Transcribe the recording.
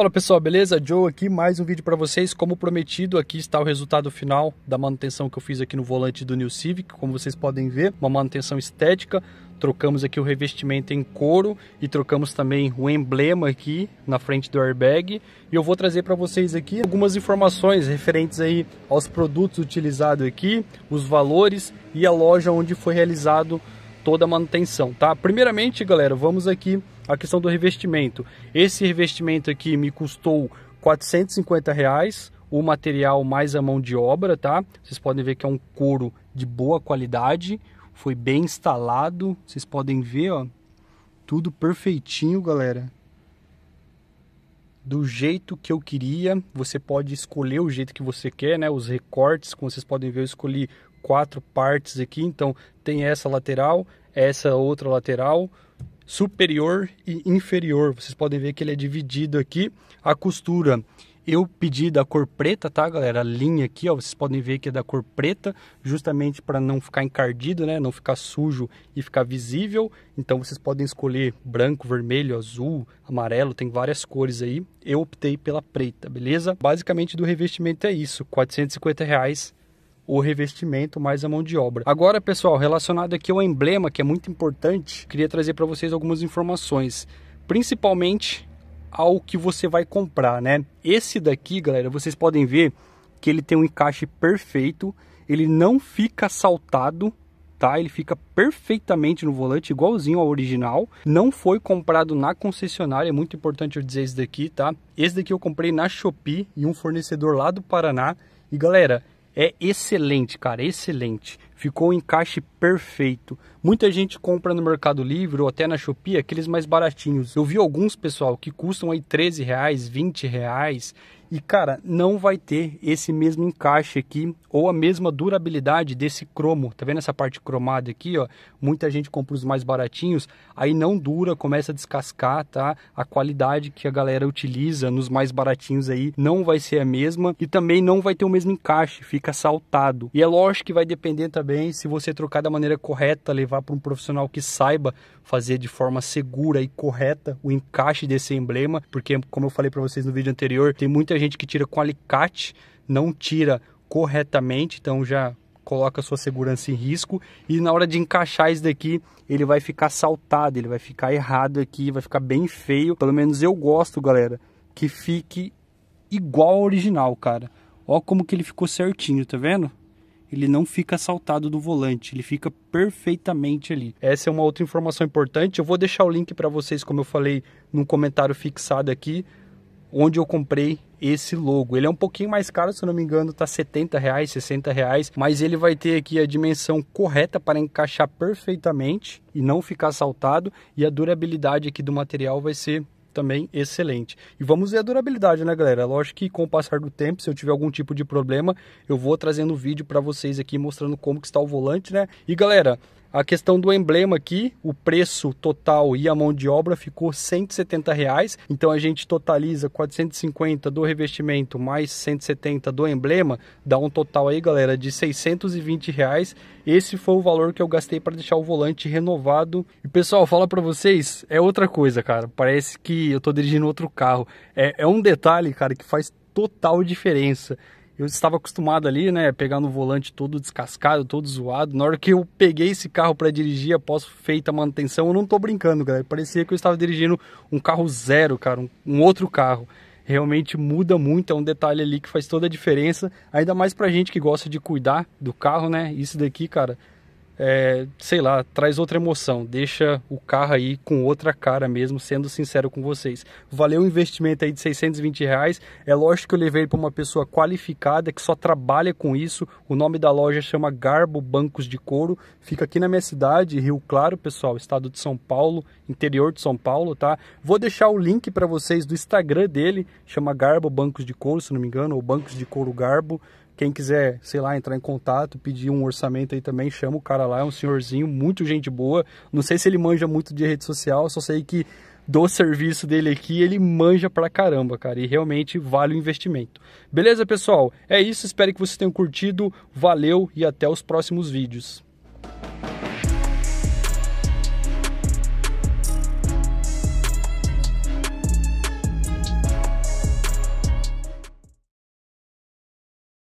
Fala pessoal, beleza? Joe aqui, mais um vídeo para vocês. Como prometido, aqui está o resultado final da manutenção que eu fiz aqui no volante do New Civic. Como vocês podem ver, uma manutenção estética. Trocamos aqui o revestimento em couro e trocamos também o emblema aqui na frente do airbag. E eu vou trazer para vocês aqui algumas informações referentes aí aos produtos utilizados aqui, os valores e a loja onde foi realizado toda a manutenção, tá? Primeiramente, galera, vamos aqui a questão do revestimento. Esse revestimento aqui me custou 450 reais, o material mais a mão de obra, tá? Vocês podem ver que é um couro de boa qualidade, foi bem instalado, vocês podem ver, ó, tudo perfeitinho, galera. Do jeito que eu queria, você pode escolher o jeito que você quer, né? Os recortes, como vocês podem ver, eu escolhi quatro partes aqui, então tem essa lateral, essa outra lateral, superior e inferior. Vocês podem ver que ele é dividido aqui. A costura eu pedi da cor preta, tá, galera? A linha aqui, ó, vocês podem ver que é da cor preta, justamente para não ficar encardido, né? Não ficar sujo e ficar visível. Então vocês podem escolher branco, vermelho, azul, amarelo, tem várias cores aí. Eu optei pela preta, beleza? Basicamente do revestimento é isso, 450 reais o revestimento mais a mão de obra. Agora, pessoal, relacionado aqui ao emblema, que é muito importante, queria trazer para vocês algumas informações, principalmente ao que você vai comprar, né? Esse daqui, galera, vocês podem ver que ele tem um encaixe perfeito, ele não fica saltado, tá? Ele fica perfeitamente no volante, igualzinho ao original. Não foi comprado na concessionária, é muito importante eu dizer isso daqui, tá? Esse daqui eu comprei na Shopee, em um fornecedor lá do Paraná. E galera, é excelente, cara, excelente. Ficou um encaixe perfeito. Muita gente compra no Mercado Livre ou até na Shopee aqueles mais baratinhos. Eu vi alguns, pessoal, que custam aí 13 reais, 20 reais e cara, não vai ter esse mesmo encaixe aqui ou a mesma durabilidade desse cromo. Tá vendo essa parte cromada aqui, ó? Muita gente compra os mais baratinhos, aí não dura, começa a descascar, tá? A qualidade que a galera utiliza nos mais baratinhos aí não vai ser a mesma e também não vai ter o mesmo encaixe, fica saltado. E é lógico que vai depender também se você trocar da maneira correta, levar para um profissional que saiba fazer de forma segura e correta o encaixe desse emblema, porque como eu falei para vocês no vídeo anterior, tem muita gente que tira com alicate, não tira corretamente, então já coloca sua segurança em risco. E na hora de encaixar isso daqui, ele vai ficar saltado, ele vai ficar errado aqui, vai ficar bem feio. Pelo menos eu gosto, galera, que fique igual ao original, cara. Ó como que ele ficou certinho, tá vendo? Ele não fica saltado do volante, ele fica perfeitamente ali. Essa é uma outra informação importante. Eu vou deixar o link para vocês, como eu falei, num comentário fixado aqui, onde eu comprei esse logo. Ele é um pouquinho mais caro, se não me engano, tá 70 reais, 60 reais, mas ele vai ter aqui a dimensão correta para encaixar perfeitamente e não ficar saltado e a durabilidade aqui do material vai ser também excelente. E vamos ver a durabilidade, né, galera? Lógico que com o passar do tempo, se eu tiver algum tipo de problema, eu vou trazendo vídeo para vocês aqui mostrando como que está o volante, né? E galera, a questão do emblema aqui, o preço total e a mão de obra ficou 170 reais. Então a gente totaliza 450 do revestimento mais 170 do emblema, dá um total aí, galera, de 620 reais. Esse foi o valor que eu gastei para deixar o volante renovado. E pessoal, fala para vocês, é outra coisa, cara. Parece que eu tô dirigindo outro carro. É, é um detalhe, cara, que faz total diferença. Eu estava acostumado ali, né, pegar no volante todo descascado, todo zoado. Na hora que eu peguei esse carro para dirigir após feita a manutenção, eu não tô brincando, galera. Parecia que eu estava dirigindo um carro zero, cara, um, um outro carro realmente muda muito, é um detalhe ali que faz toda a diferença, ainda mais pra gente que gosta de cuidar do carro, né? Isso daqui, cara, é, sei lá, traz outra emoção, deixa o carro aí com outra cara mesmo, sendo sincero com vocês. Valeu o investimento aí de 620 reais, é lógico que eu levei para uma pessoa qualificada que só trabalha com isso, o nome da loja chama Garbo Bancos de Couro, fica aqui na minha cidade, Rio Claro, pessoal, estado de São Paulo, interior de São Paulo, tá? Vou deixar o link para vocês do Instagram dele, chama Garbo Bancos de Couro, se não me engano, ou Bancos de Couro Garbo, quem quiser, sei lá, entrar em contato, pedir um orçamento aí também, chama o cara lá, é um senhorzinho, muito gente boa. Não sei se ele manja muito de rede social, só sei que do serviço dele aqui, ele manja pra caramba, cara, e realmente vale o investimento. Beleza, pessoal? É isso, espero que vocês tenham curtido, valeu e até os próximos vídeos.